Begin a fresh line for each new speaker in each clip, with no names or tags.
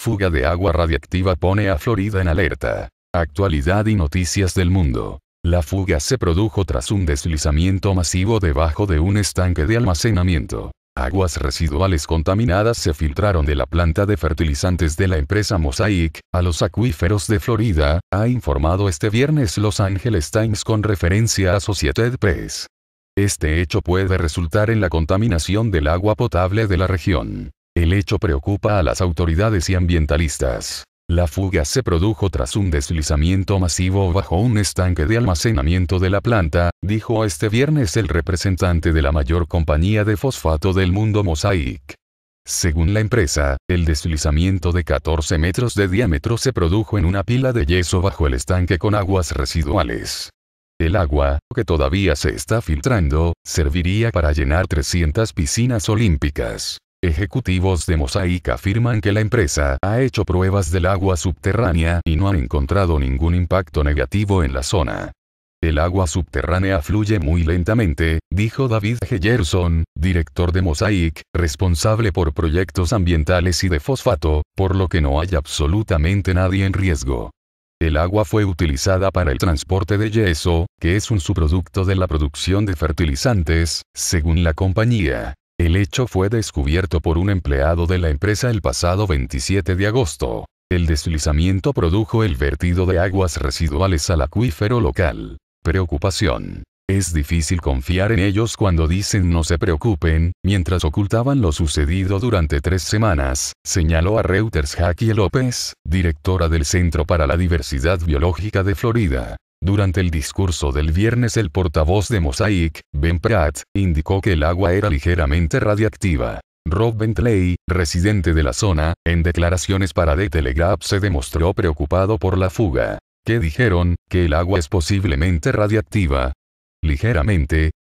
Fuga de agua radiactiva pone a Florida en alerta. Actualidad y noticias del mundo. La fuga se produjo tras un deslizamiento masivo debajo de un estanque de almacenamiento. Aguas residuales contaminadas se filtraron de la planta de fertilizantes de la empresa Mosaic, a los acuíferos de Florida, ha informado este viernes Los Angeles Times con referencia a Associated Press. Este hecho puede resultar en la contaminación del agua potable de la región hecho preocupa a las autoridades y ambientalistas. La fuga se produjo tras un deslizamiento masivo bajo un estanque de almacenamiento de la planta, dijo este viernes el representante de la mayor compañía de fosfato del mundo Mosaic. Según la empresa, el deslizamiento de 14 metros de diámetro se produjo en una pila de yeso bajo el estanque con aguas residuales. El agua, que todavía se está filtrando, serviría para llenar 300 piscinas olímpicas. Ejecutivos de Mosaic afirman que la empresa ha hecho pruebas del agua subterránea y no han encontrado ningún impacto negativo en la zona. El agua subterránea fluye muy lentamente, dijo David Heyerson, director de Mosaic, responsable por proyectos ambientales y de fosfato, por lo que no hay absolutamente nadie en riesgo. El agua fue utilizada para el transporte de yeso, que es un subproducto de la producción de fertilizantes, según la compañía. El hecho fue descubierto por un empleado de la empresa el pasado 27 de agosto. El deslizamiento produjo el vertido de aguas residuales al acuífero local. Preocupación. Es difícil confiar en ellos cuando dicen no se preocupen, mientras ocultaban lo sucedido durante tres semanas, señaló a Reuters Jackie López, directora del Centro para la Diversidad Biológica de Florida. Durante el discurso del viernes el portavoz de Mosaic, Ben Pratt, indicó que el agua era ligeramente radiactiva. Rob Bentley, residente de la zona, en declaraciones para The Telegraph se demostró preocupado por la fuga. Que dijeron, que el agua es posiblemente radiactiva. Ligeramente.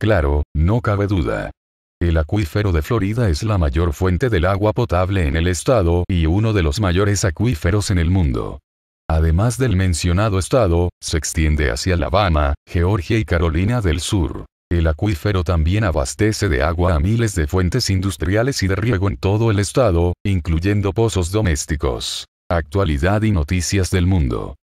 Claro, no cabe duda. El acuífero de Florida es la mayor fuente del agua potable en el estado y uno de los mayores acuíferos en el mundo. Además del mencionado estado, se extiende hacia Alabama, Georgia y Carolina del Sur. El acuífero también abastece de agua a miles de fuentes industriales y de riego en todo el estado, incluyendo pozos domésticos. Actualidad y noticias del mundo.